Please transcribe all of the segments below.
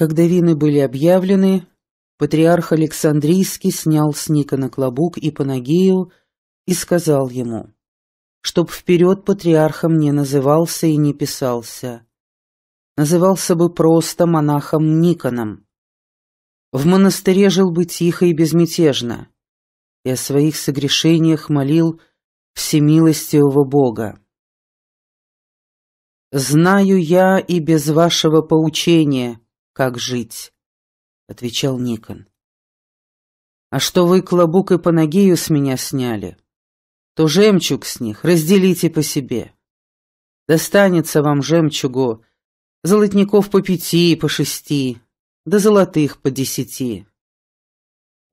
Когда вины были объявлены, патриарх Александрийский снял с Никона клобук и панагею и сказал ему, чтоб вперед патриархом не назывался и не писался. Назывался бы просто монахом Никоном. В монастыре жил бы тихо и безмятежно, и о своих согрешениях молил всемилостивого Бога. «Знаю я и без вашего поучения», как жить», — отвечал Никон. «А что вы клобук и панагею с меня сняли, то жемчуг с них разделите по себе. Достанется вам жемчугу золотников по пяти, по шести, до да золотых по десяти.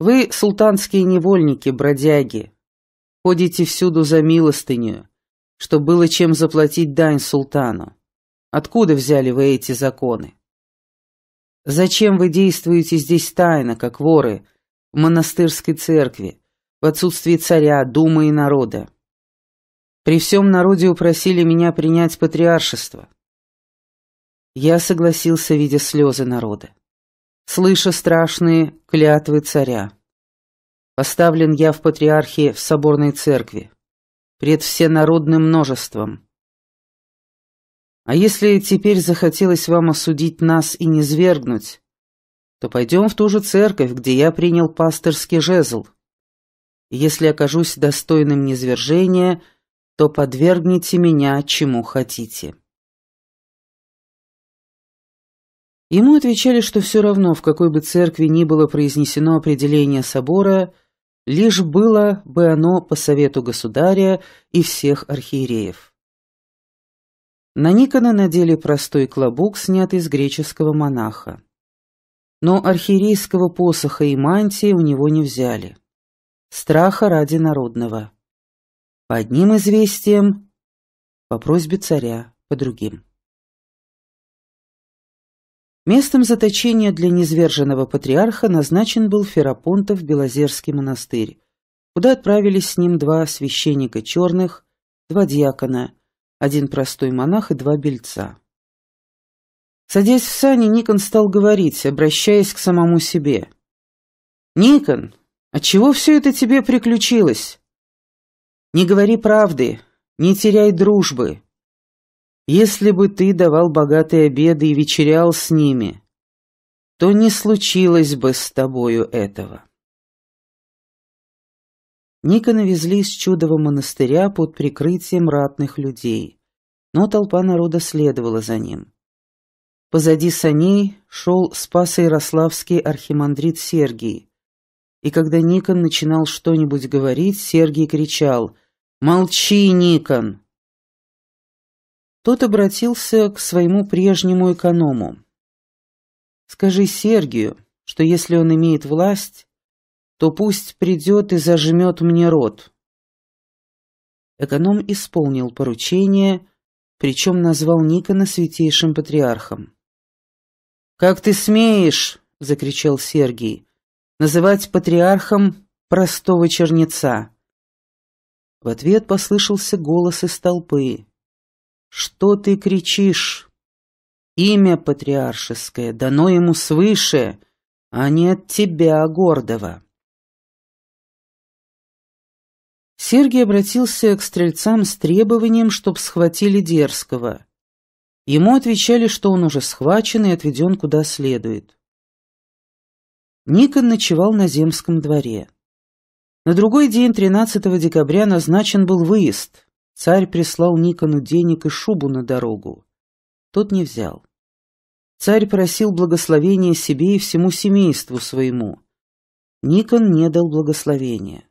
Вы султанские невольники, бродяги, ходите всюду за милостыню, что было чем заплатить дань султану. Откуда взяли вы эти законы? Зачем вы действуете здесь тайно, как воры, в монастырской церкви, в отсутствии царя, думы и народа? При всем народе упросили меня принять патриаршество. Я согласился, видя слезы народа, слыша страшные клятвы царя. Поставлен я в патриархии в соборной церкви, пред всенародным множеством. А если теперь захотелось вам осудить нас и не свергнуть, то пойдем в ту же церковь, где я принял пастырский жезл. если окажусь достойным низвержения, то подвергните меня чему хотите». Ему отвечали, что все равно, в какой бы церкви ни было произнесено определение собора, лишь было бы оно по совету государя и всех архиереев. На Никона надели простой клобук, снятый с греческого монаха. Но архиерейского посоха и мантии у него не взяли. Страха ради народного. По одним известиям, по просьбе царя, по другим. Местом заточения для низверженного патриарха назначен был Ферапонтов Белозерский монастырь, куда отправились с ним два священника черных, два диакона, один простой монах и два бельца. Садясь в сани, Никон стал говорить, обращаясь к самому себе. «Никон, чего все это тебе приключилось? Не говори правды, не теряй дружбы. Если бы ты давал богатые обеды и вечерял с ними, то не случилось бы с тобою этого». Никона везли из чудового монастыря под прикрытием ратных людей, но толпа народа следовала за ним. Позади саней шел Спасо-Ярославский архимандрит Сергий. И когда Никон начинал что-нибудь говорить, Сергий кричал «Молчи, Никон!». Тот обратился к своему прежнему эконому. «Скажи Сергию, что если он имеет власть, то пусть придет и зажмет мне рот. Эконом исполнил поручение, причем назвал Никона святейшим патриархом. «Как ты смеешь!» — закричал Сергий. «Называть патриархом простого чернеца!» В ответ послышался голос из толпы. «Что ты кричишь? Имя патриаршеское дано ему свыше, а не от тебя, гордого!» Сергий обратился к стрельцам с требованием, чтобы схватили дерзкого. Ему отвечали, что он уже схвачен и отведен куда следует. Никон ночевал на земском дворе. На другой день, 13 декабря, назначен был выезд. Царь прислал Никону денег и шубу на дорогу. Тот не взял. Царь просил благословения себе и всему семейству своему. Никон не дал благословения.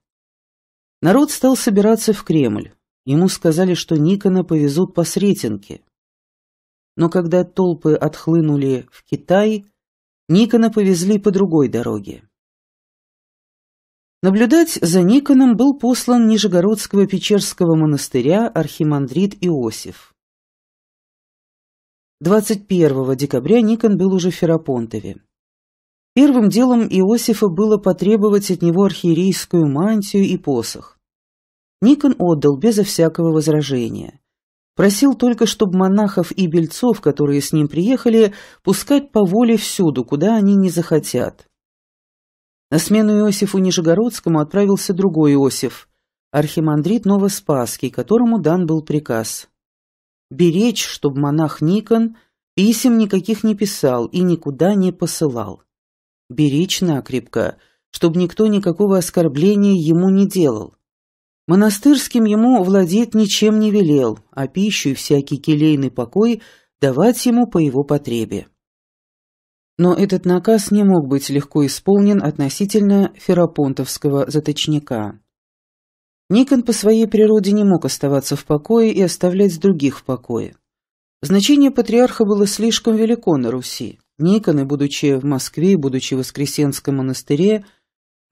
Народ стал собираться в Кремль. Ему сказали, что Никона повезут по Сретенке. Но когда толпы отхлынули в Китай, Никона повезли по другой дороге. Наблюдать за Никоном был послан Нижегородского Печерского монастыря архимандрит Иосиф. 21 декабря Никон был уже в Ферапонтове. Первым делом Иосифа было потребовать от него архиерейскую мантию и посох. Никон отдал безо всякого возражения. Просил только, чтобы монахов и бельцов, которые с ним приехали, пускать по воле всюду, куда они не захотят. На смену Иосифу Нижегородскому отправился другой Иосиф, архимандрит Новоспасский, которому дан был приказ. Беречь, чтобы монах Никон писем никаких не писал и никуда не посылал. Беречь накрепко, чтобы никто никакого оскорбления ему не делал. Монастырским ему владеть ничем не велел, а пищу и всякий келейный покой давать ему по его потребе. Но этот наказ не мог быть легко исполнен относительно ферапонтовского заточника. Никон по своей природе не мог оставаться в покое и оставлять других в покое. Значение патриарха было слишком велико на Руси. Никон, будучи в Москве, и будучи в Воскресенском монастыре,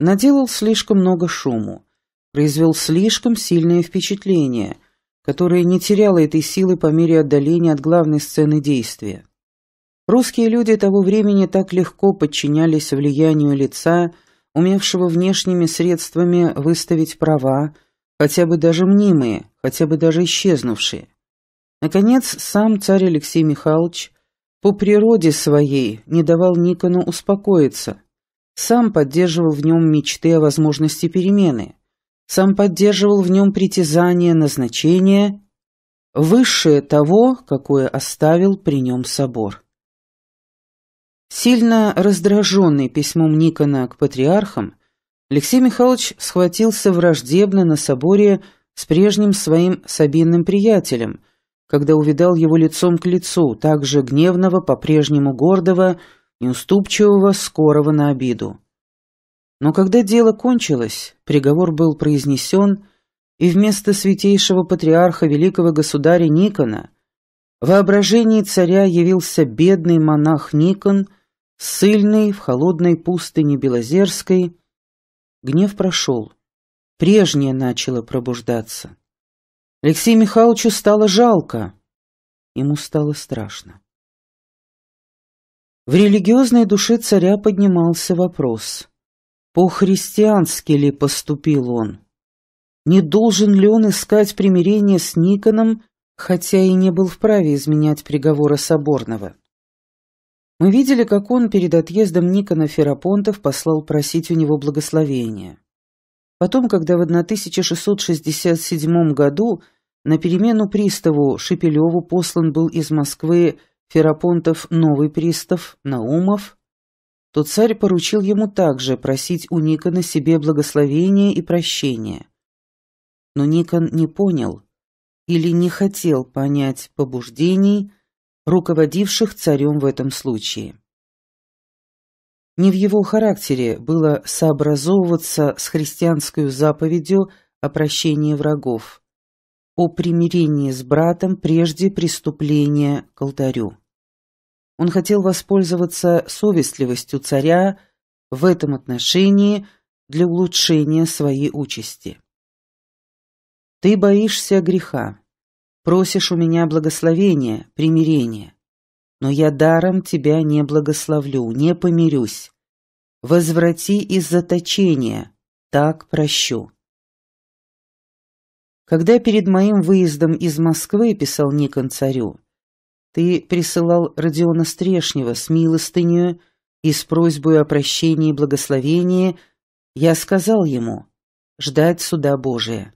наделал слишком много шуму, произвел слишком сильное впечатление, которое не теряло этой силы по мере отдаления от главной сцены действия. Русские люди того времени так легко подчинялись влиянию лица, умевшего внешними средствами выставить права, хотя бы даже мнимые, хотя бы даже исчезнувшие. Наконец, сам царь Алексей Михайлович по природе своей не давал Никону успокоиться. Сам поддерживал в нем мечты о возможности перемены. Сам поддерживал в нем притязание на значение, высшее того, какое оставил при нем собор. Сильно раздраженный письмом Никона к патриархам, Алексей Михайлович схватился враждебно на соборе с прежним своим сабинным приятелем – когда увидал его лицом к лицу, также гневного, по-прежнему гордого, неуступчивого, скорого на обиду. Но когда дело кончилось, приговор был произнесен, и вместо святейшего патриарха великого государя Никона в воображении царя явился бедный монах Никон, сильный в холодной пустыне Белозерской. Гнев прошел, прежнее начало пробуждаться. Алексею Михайловичу стало жалко. Ему стало страшно. В религиозной душе царя поднимался вопрос. По-христиански ли поступил он? Не должен ли он искать примирение с Никоном, хотя и не был вправе изменять приговора Соборного? Мы видели, как он перед отъездом Никона Ферапонтов послал просить у него благословения. Потом, когда в 1667 году на перемену приставу Шепелеву послан был из Москвы Ферапонтов новый пристав, Наумов, то царь поручил ему также просить у Никона себе благословения и прощения. Но Никон не понял или не хотел понять побуждений, руководивших царем в этом случае. Не в его характере было сообразовываться с христианской заповедью о прощении врагов – о примирении с братом прежде преступления к алтарю. Он хотел воспользоваться совестливостью царя в этом отношении для улучшения своей участи. «Ты боишься греха, просишь у меня благословения, примирения, но я даром тебя не благословлю, не помирюсь. Возврати из заточения, так прощу». Когда перед моим выездом из Москвы писал Никон царю, ты присылал Родиона Стрешнева с милостынью и с просьбой о прощении и благословении, я сказал ему «ждать суда Божия».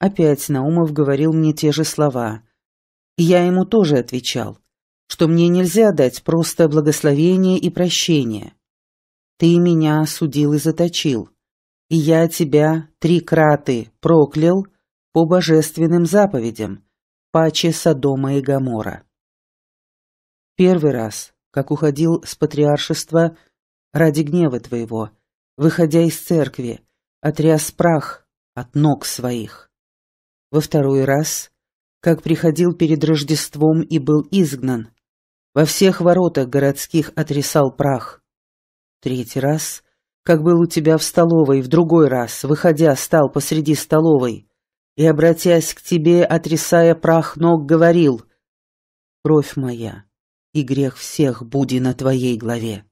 Опять Наумов говорил мне те же слова. И я ему тоже отвечал, что мне нельзя дать просто благословение и прощение. Ты меня осудил и заточил, и я тебя три краты проклял по божественным заповедям, паче Содома и Гомора. Первый раз, как уходил с патриаршества ради гнева твоего, выходя из церкви, отряс прах от ног своих. Во второй раз, как приходил перед Рождеством и был изгнан, во всех воротах городских отрисал прах. Третий раз, как был у тебя в столовой, в другой раз, выходя, стал посреди столовой, и, обратясь к тебе, отрисая прах ног, говорил, «Кровь моя и грех всех буди на твоей главе».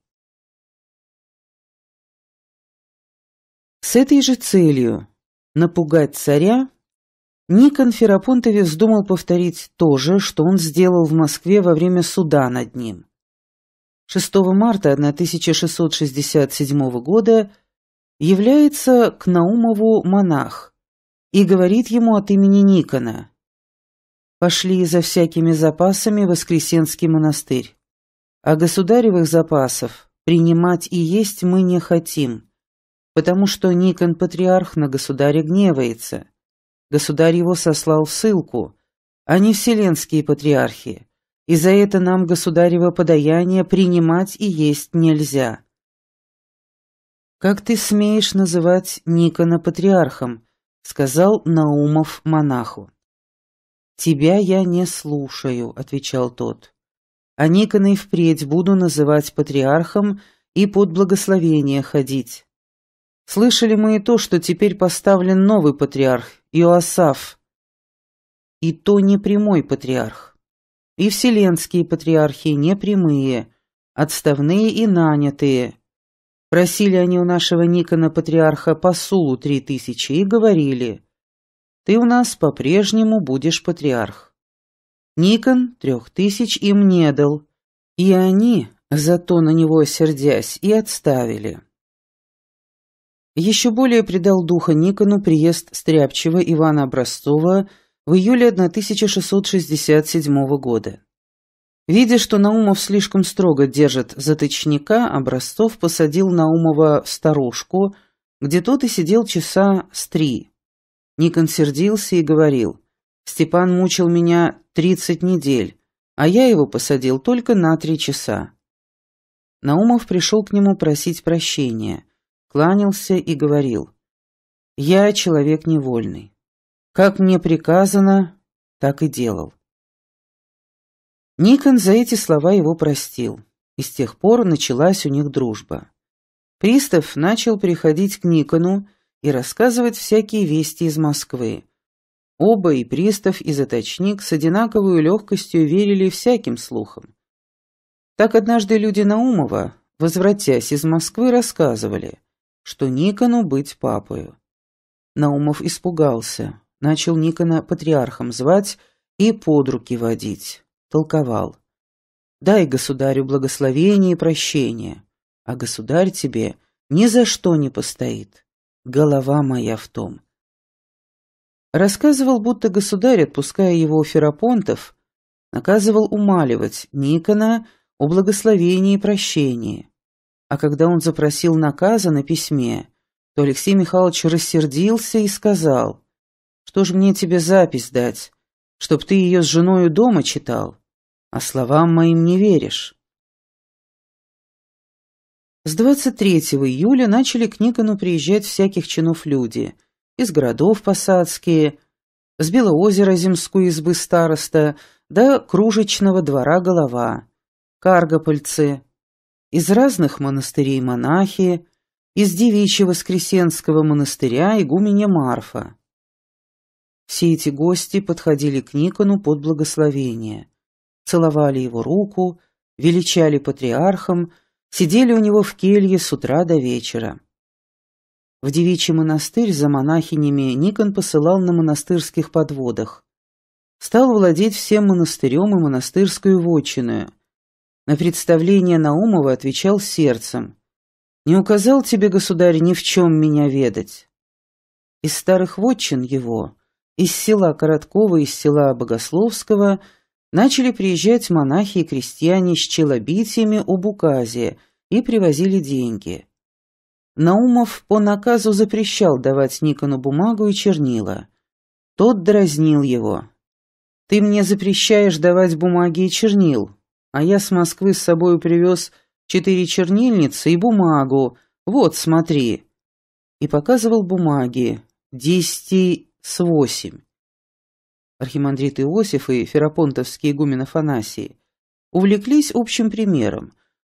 С этой же целью — напугать царя — Никон Ферапонтове вздумал повторить то же, что он сделал в Москве во время суда над ним. 6 марта 1667 года является к Наумову монах, и говорит ему от имени Никона. Пошли за всякими запасами в Воскресенский монастырь. А государевых запасов принимать и есть мы не хотим, потому что Никон-патриарх на государя гневается. Государь его сослал в ссылку, а не вселенские патриархи, и за это нам государево подаяние принимать и есть нельзя. «Как ты смеешь называть Никона патриархом?» — сказал Наумов монаху. «Тебя я не слушаю», — отвечал тот. «А Никона и впредь буду называть патриархом и под благословение ходить. Слышали мы и то, что теперь поставлен новый патриарх, Иоасав. И то не прямой патриарх. И вселенские патриархи не прямые, отставные и нанятые. Просили они у нашего Никона-патриарха посулу три тысячи и говорили, «Ты у нас по-прежнему будешь патриарх». Никон трех тысяч им не дал, и они, зато на него сердясь, и отставили. Еще более придал духа Никону приезд Стряпчева Ивана Образцова в июле 1667 года. Видя, что Наумов слишком строго держит заточника, Образцов посадил Наумова в сторожку, где тот и сидел часа с три. Никон сердился и говорил, «Степан мучил меня тридцать недель, а я его посадил только на три часа». Наумов пришел к нему просить прощения, кланялся и говорил, «Я человек невольный. Как мне приказано, так и делал». Никон за эти слова его простил, и с тех пор началась у них дружба. Пристав начал приходить к Никону и рассказывать всякие вести из Москвы. Оба, и Пристав, и Заточник, с одинаковой легкостью верили всяким слухам. Так однажды люди Наумова, возвратясь из Москвы, рассказывали, что Никону быть папою. Наумов испугался, начал Никона патриархом звать и под руки водить толковал. «Дай государю благословение и прощение, а государь тебе ни за что не постоит. Голова моя в том». Рассказывал, будто государь, отпуская его у Ферапонтов, наказывал умаливать Никона о благословении и прощении. А когда он запросил наказа на письме, то Алексей Михайлович рассердился и сказал, «Что ж мне тебе запись дать, чтоб ты ее с женою дома читал? а словам моим не веришь. С 23 июля начали к Никону приезжать всяких чинов люди. Из городов посадские, с Белоозера земскую избы староста, до Кружечного двора голова, каргопольцы, из разных монастырей монахи, из девичьего Воскресенского монастыря игуменя Марфа. Все эти гости подходили к Никону под благословение целовали его руку, величали патриархом, сидели у него в келье с утра до вечера. В девичий монастырь за монахинями Никон посылал на монастырских подводах. Стал владеть всем монастырем и монастырскую вотчиною. На представление Наумова отвечал сердцем. «Не указал тебе, государь, ни в чем меня ведать». Из старых вотчин его, из села Короткова, из села Богословского – начали приезжать монахи и крестьяне с челобитиями об указе и привозили деньги. Наумов по наказу запрещал давать Никону бумагу и чернила. Тот дразнил его. «Ты мне запрещаешь давать бумаги и чернил, а я с Москвы с собою привез четыре чернильницы и бумагу. Вот, смотри». И показывал бумаги, десяти с восемь архимандрит Иосиф и ферапонтовский игумен Афанасий, увлеклись общим примером.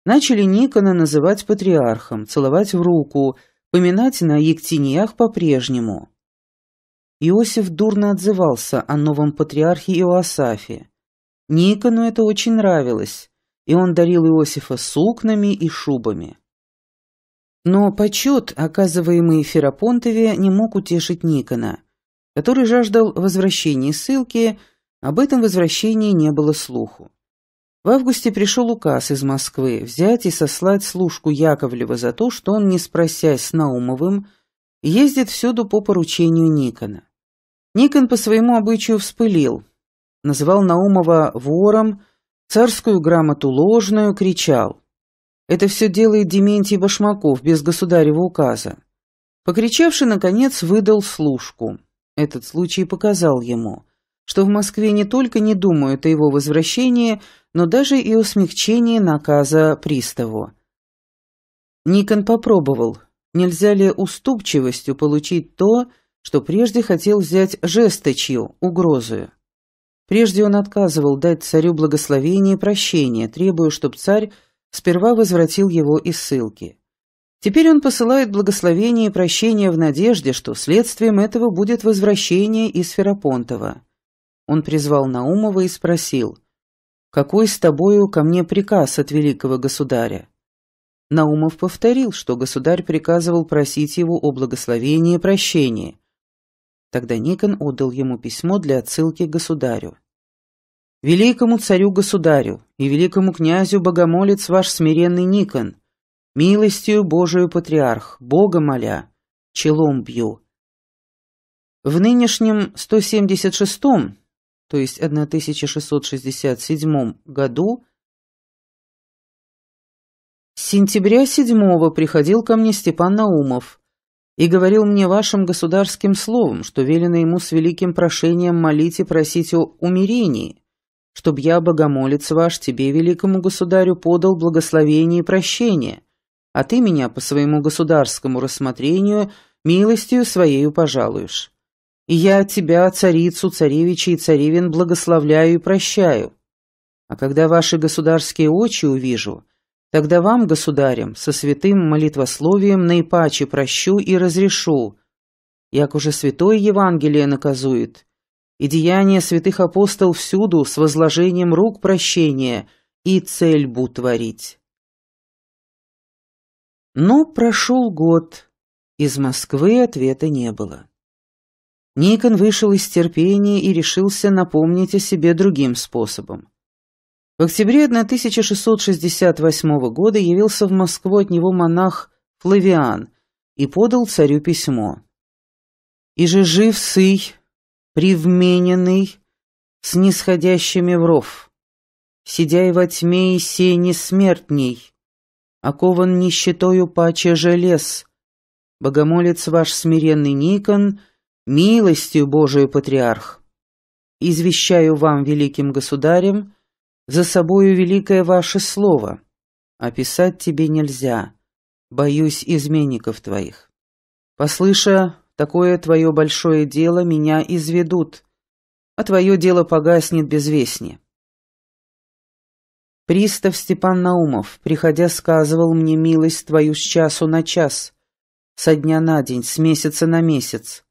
Начали Никона называть патриархом, целовать в руку, поминать на ектиниях по-прежнему. Иосиф дурно отзывался о новом патриархе Иоасафе. Никону это очень нравилось, и он дарил Иосифа сукнами и шубами. Но почет, оказываемый Ферапонтове, не мог утешить Никона который жаждал возвращения ссылки, об этом возвращении не было слуху. В августе пришел указ из Москвы взять и сослать служку Яковлева за то, что он, не спросясь с Наумовым, ездит всюду по поручению Никона. Никон по своему обычаю вспылил, называл Наумова вором, царскую грамоту ложную, кричал. Это все делает Дементий Башмаков без государева указа. Покричавший, наконец, выдал служку. Этот случай показал ему, что в Москве не только не думают о его возвращении, но даже и о смягчении наказа приставу. Никон попробовал, нельзя ли уступчивостью получить то, что прежде хотел взять жесточью, угрозою. Прежде он отказывал дать царю благословение и прощение, требуя, чтобы царь сперва возвратил его из ссылки. Теперь он посылает благословение и прощение в надежде, что следствием этого будет возвращение из Ферапонтова. Он призвал Наумова и спросил, «Какой с тобою ко мне приказ от великого государя?» Наумов повторил, что государь приказывал просить его о благословении и прощении. Тогда Никон отдал ему письмо для отсылки к государю. «Великому царю-государю и великому князю богомолец ваш смиренный Никон», Милостью Божию патриарх, Бога моля, челом бью. В нынешнем 176-м, то есть 1667 году, с сентября 7 приходил ко мне Степан Наумов и говорил мне вашим государским словом, что велено ему с великим прошением молить и просить о умирении, чтоб я, богомолец ваш, тебе, великому государю, подал благословение и прощение а ты меня по своему государскому рассмотрению милостью своею пожалуешь. И я тебя, царицу, царевича и царевин, благословляю и прощаю. А когда ваши государские очи увижу, тогда вам, государям, со святым молитвословием наипаче прощу и разрешу, як уже святое Евангелие наказует, и деяния святых апостол всюду с возложением рук прощения и цель цельбу творить». Но прошел год. Из Москвы ответа не было. Никон вышел из терпения и решился напомнить о себе другим способом. В октябре 1668 года явился в Москву от него монах Флавиан и подал царю письмо. «И же жив сый, привмененный, с нисходящими в ров, сидяй во тьме и сей несмертней, окован нищетою паче желез. Богомолец ваш смиренный Никон, милостью Божию патриарх. Извещаю вам, великим государем, за собою великое ваше слово. Описать тебе нельзя, боюсь изменников твоих. Послыша, такое твое большое дело меня изведут, а твое дело погаснет без вести. Пристав Степан Наумов, приходя, сказывал мне милость твою с часу на час, со дня на день, с месяца на месяц.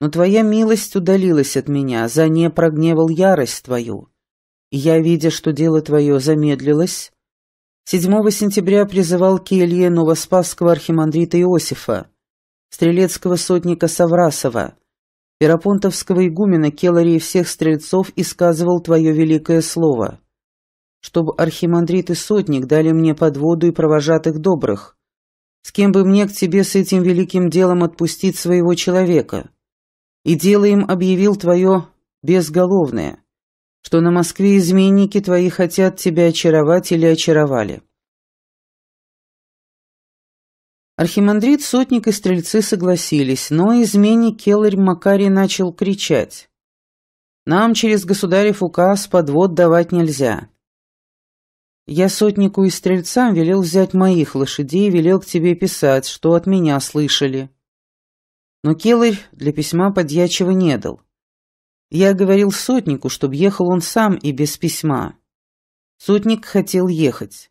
Но твоя милость удалилась от меня, за не прогневал ярость твою. И я, видя, что дело твое замедлилось, 7 сентября призывал к Илье Новоспасского архимандрита Иосифа, стрелецкого сотника Саврасова, Пиропонтовского игумена Келария всех стрельцов и сказывал твое великое слово чтобы архимандрит и сотник дали мне подводу и провожатых добрых. С кем бы мне к тебе с этим великим делом отпустить своего человека? И дело им объявил твое безголовное, что на Москве изменники твои хотят тебя очаровать или очаровали. Архимандрит, сотник и стрельцы согласились, но изменник Келарь Макарий начал кричать. «Нам через государев указ подвод давать нельзя». Я сотнику и стрельцам велел взять моих лошадей и велел к тебе писать, что от меня слышали. Но Келарь для письма подьячего не дал. Я говорил сотнику, чтобы ехал он сам и без письма. Сотник хотел ехать.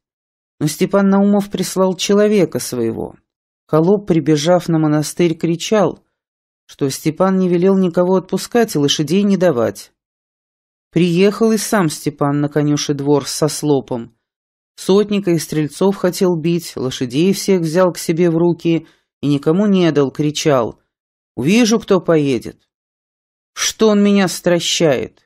Но Степан Наумов прислал человека своего. Холоп, прибежав на монастырь, кричал, что Степан не велел никого отпускать и лошадей не давать. Приехал и сам Степан на конюший двор со слопом, Сотника и стрельцов хотел бить, лошадей всех взял к себе в руки и никому не дал, кричал. «Увижу, кто поедет!» «Что он меня стращает?